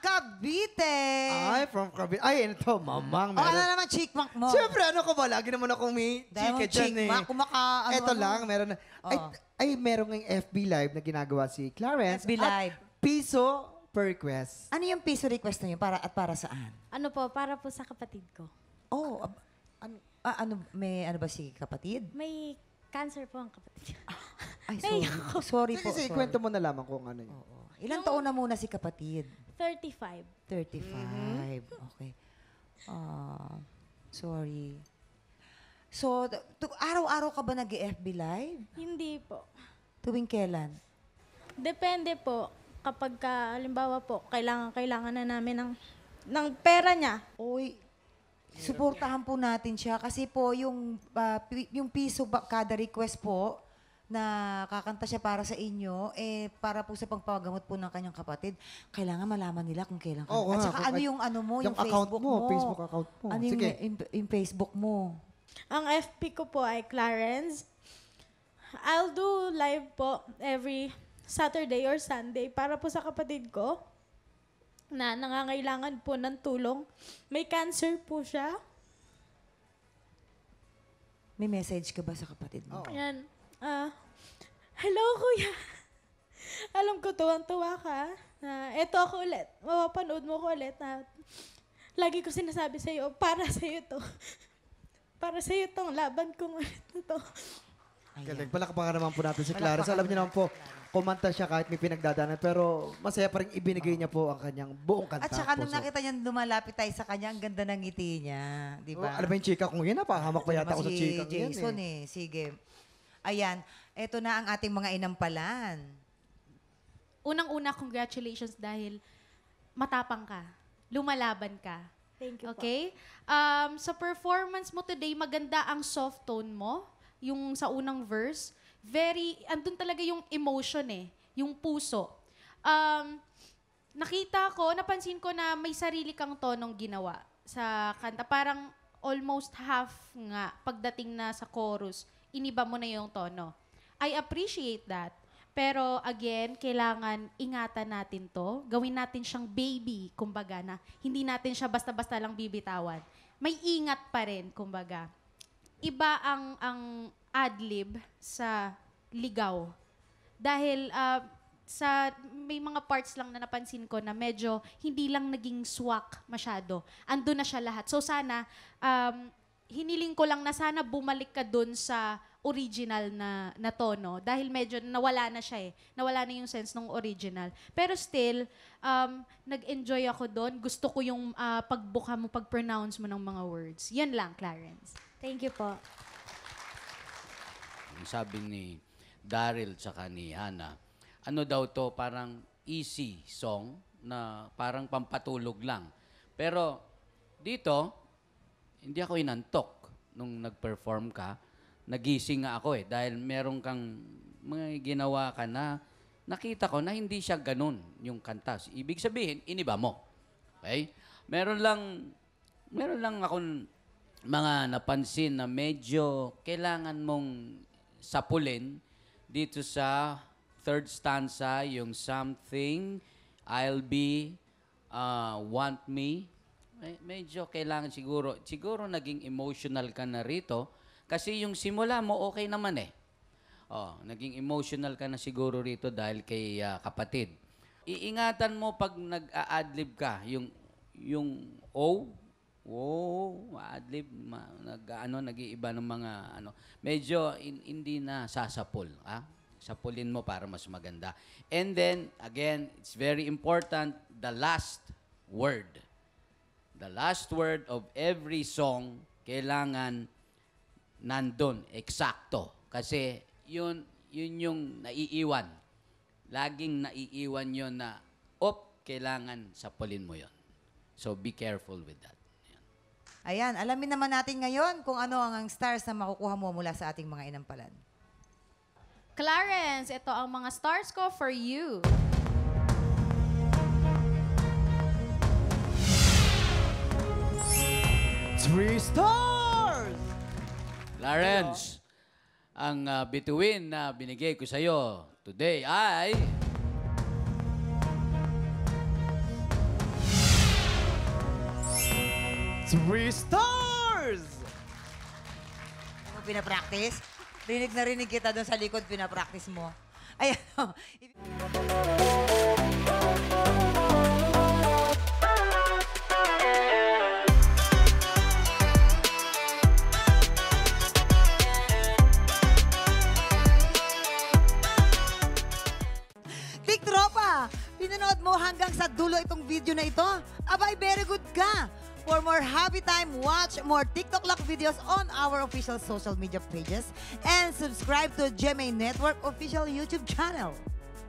from Cavite. Ay, from Cavite. Ay, ito, mamang. O, oh, ano naman chickmack mo? Siyempre, ano ko ba? Lagi naman akong may Dahil dyan eh. chickmack, kumaka... Ano, Ito ano. lang, meron na. Ay, oh. ay, meron ngayong FB Live na ginagawa si Clarence. FB Live. At piso per request. Ano yung piso request na yun para, at para saan? Ano po, para po sa kapatid ko. Oh, ab- ano, ah, ano, may ano ba si kapatid? May cancer po ang kapatid. Ah, ay, sorry. sorry po. Sige, sige, sorry. kwento mo na lamang kung ano yun. Oo. Ilan taon na muna si kapatid? 35. 35. Mm-hmm. Okay. Ah, sorry. So, t- tu- araw-araw ka ba nag fb Live? Hindi po. Tuwing kailan? Depende po kapag ka, halimbawa po, kailangan kailangan na namin ng ng pera niya. Uy, suportahan po natin siya kasi po yung ah, pi- yung piso ba kada request po na kakanta siya para sa inyo, eh, para po sa pagpagamot po ng kanyang kapatid, kailangan malaman nila kung kailan ka. Oo, At saka ano yung ano mo, yung, yung account Facebook mo, Facebook account mo. Ano yung, Sige. yung, yung Facebook mo. Ang FP ko po ay Clarence. I'll do live po every Saturday or Sunday para po sa kapatid ko na nangangailangan po ng tulong. May cancer po siya. May message ka ba sa kapatid mo? Yan. Ah, Hello, kuya. Alam ko, tuwang-tuwa ka. Na, eto ako ulit. Mapapanood mo ko ulit na lagi ko sinasabi sa'yo, para sa'yo to. para sa'yo tong laban kong ulit na to. Galing. Palakpakan naman po natin si Clarence. Alam niyo naman po, kumanta siya kahit may pinagdadaanan. Pero masaya pa rin ibinigay niya po ang kanyang buong kanta. At saka nung nakita niya lumalapit tayo sa kanya, ang ganda ng ngiti niya. Di ba? Oh, alam mo yung chika kung yun, Hamak pa yata ako sa chika. Si eh. Jason eh. Sige. Ayan, eto na ang ating mga inampalan. Unang-una, congratulations dahil matapang ka. Lumalaban ka. Thank you Okay? Um, sa performance mo today, maganda ang soft tone mo. Yung sa unang verse. Very, andun talaga yung emotion eh. Yung puso. Um, nakita ko, napansin ko na may sarili kang tonong ginawa sa kanta. Parang almost half nga pagdating na sa chorus iniba mo na yung tono. I appreciate that. Pero again, kailangan ingatan natin to. Gawin natin siyang baby, kumbaga, na hindi natin siya basta-basta lang bibitawan. May ingat pa rin, kumbaga. Iba ang, ang adlib sa ligaw. Dahil uh, sa may mga parts lang na napansin ko na medyo hindi lang naging swak masyado. Ando na siya lahat. So sana um, hiniling ko lang na sana bumalik ka dun sa original na, na tono dahil medyo nawala na siya eh. Nawala na yung sense ng original. Pero still, um, nag-enjoy ako doon. Gusto ko yung uh, pagbuka mo, pag-pronounce mo ng mga words. Yan lang, Clarence. Thank you po. Sabi ni Daryl tsaka ni Hana, ano daw to parang easy song na parang pampatulog lang. Pero dito, hindi ako inantok nung nag-perform ka. Nagising nga ako eh dahil meron kang mga ginawa ka na nakita ko na hindi siya ganun yung kanta. Ibig sabihin, iniba mo. Okay? Meron lang meron lang akong mga napansin na medyo kailangan mong sapulin dito sa third stanza, yung something, I'll be, uh, want me, may, medyo kailangan siguro, siguro naging emotional ka na rito kasi yung simula mo okay naman eh. Oh, naging emotional ka na siguro rito dahil kay uh, kapatid. Iingatan mo pag nag-a-adlib ka, yung yung O, Wow, adlib, ma, nag, ano, nag-iiba ng mga, ano, medyo in, hindi na sasapol, ah? Sapulin mo para mas maganda. And then, again, it's very important, the last word the last word of every song kailangan nandun, eksakto. Kasi yun, yun yung naiiwan. Laging naiiwan yun na, op, kailangan sapulin mo yun. So be careful with that. Ayan, alamin naman natin ngayon kung ano ang stars na makukuha mo mula sa ating mga inampalan. Clarence, ito ang mga stars ko for you. Three stars! Lawrence, ang uh, bituin na binigay ko sa'yo today ay... Three stars! Ano pinapractice? Rinig na rinig kita doon sa likod, pinapractice mo. Ayan. at dulo itong video na ito, abay very good ka! For more happy time, watch more TikTok Lock videos on our official social media pages and subscribe to GMA Network official YouTube channel.